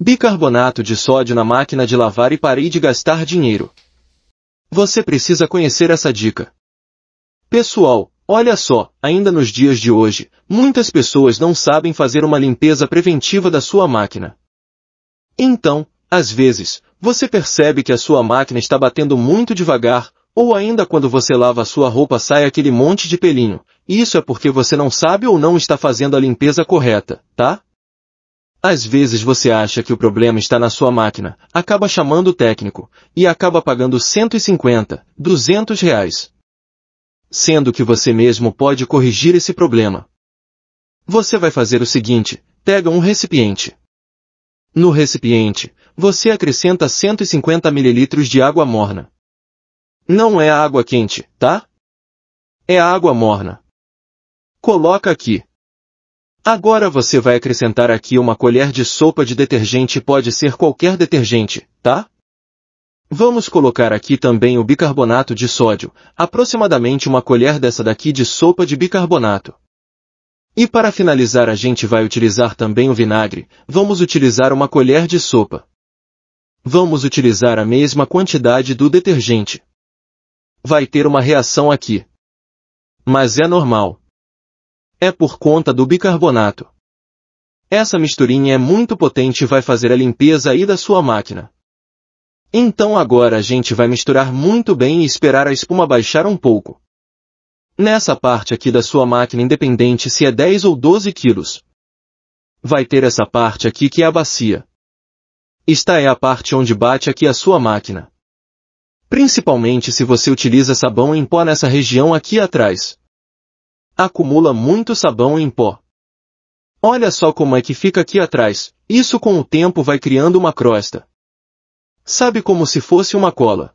bicarbonato de sódio na máquina de lavar e parei de gastar dinheiro. Você precisa conhecer essa dica. Pessoal, olha só, ainda nos dias de hoje, muitas pessoas não sabem fazer uma limpeza preventiva da sua máquina. Então, às vezes, você percebe que a sua máquina está batendo muito devagar, ou ainda quando você lava a sua roupa sai aquele monte de pelinho. Isso é porque você não sabe ou não está fazendo a limpeza correta, tá? Às vezes você acha que o problema está na sua máquina, acaba chamando o técnico, e acaba pagando 150, 200 reais. Sendo que você mesmo pode corrigir esse problema. Você vai fazer o seguinte, pega um recipiente. No recipiente, você acrescenta 150 ml de água morna. Não é água quente, tá? É água morna. Coloca aqui. Agora você vai acrescentar aqui uma colher de sopa de detergente pode ser qualquer detergente, tá? Vamos colocar aqui também o bicarbonato de sódio, aproximadamente uma colher dessa daqui de sopa de bicarbonato. E para finalizar a gente vai utilizar também o vinagre, vamos utilizar uma colher de sopa. Vamos utilizar a mesma quantidade do detergente. Vai ter uma reação aqui. Mas é normal. É por conta do bicarbonato. Essa misturinha é muito potente e vai fazer a limpeza aí da sua máquina. Então agora a gente vai misturar muito bem e esperar a espuma baixar um pouco. Nessa parte aqui da sua máquina independente se é 10 ou 12 quilos. Vai ter essa parte aqui que é a bacia. Esta é a parte onde bate aqui a sua máquina. Principalmente se você utiliza sabão em pó nessa região aqui atrás acumula muito sabão em pó. Olha só como é que fica aqui atrás, isso com o tempo vai criando uma crosta. Sabe como se fosse uma cola.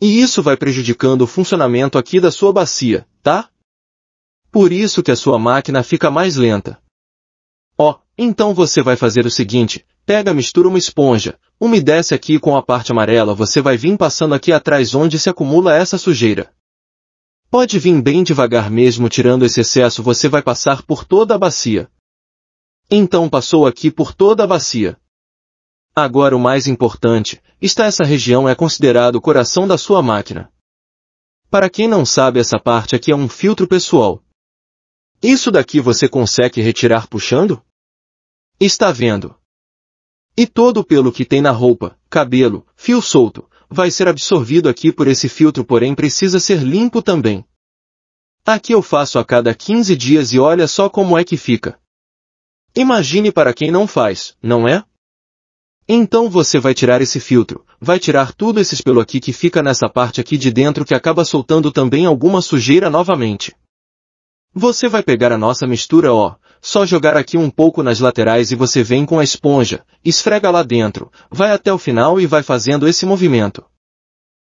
E isso vai prejudicando o funcionamento aqui da sua bacia, tá? Por isso que a sua máquina fica mais lenta. Ó, oh, então você vai fazer o seguinte, pega mistura uma esponja, umedece aqui com a parte amarela você vai vir passando aqui atrás onde se acumula essa sujeira. Pode vir bem devagar mesmo tirando esse excesso você vai passar por toda a bacia. Então passou aqui por toda a bacia. Agora o mais importante, está essa região é considerado o coração da sua máquina. Para quem não sabe essa parte aqui é um filtro pessoal. Isso daqui você consegue retirar puxando? Está vendo? E todo pelo que tem na roupa, cabelo, fio solto, vai ser absorvido aqui por esse filtro porém precisa ser limpo também. Aqui eu faço a cada 15 dias e olha só como é que fica. Imagine para quem não faz, não é? Então você vai tirar esse filtro, vai tirar tudo esse pelo aqui que fica nessa parte aqui de dentro que acaba soltando também alguma sujeira novamente. Você vai pegar a nossa mistura ó, só jogar aqui um pouco nas laterais e você vem com a esponja, esfrega lá dentro, vai até o final e vai fazendo esse movimento.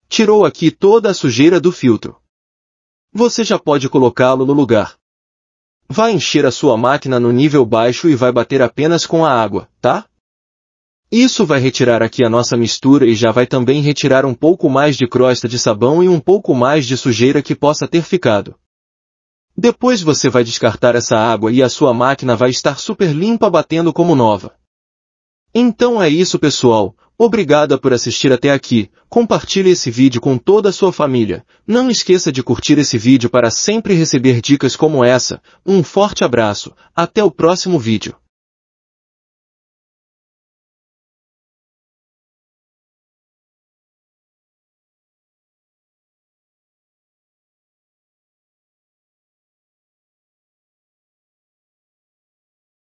Tirou aqui toda a sujeira do filtro. Você já pode colocá-lo no lugar. Vai encher a sua máquina no nível baixo e vai bater apenas com a água, tá? Isso vai retirar aqui a nossa mistura e já vai também retirar um pouco mais de crosta de sabão e um pouco mais de sujeira que possa ter ficado. Depois você vai descartar essa água e a sua máquina vai estar super limpa batendo como nova. Então é isso pessoal, obrigada por assistir até aqui, compartilhe esse vídeo com toda a sua família, não esqueça de curtir esse vídeo para sempre receber dicas como essa, um forte abraço, até o próximo vídeo.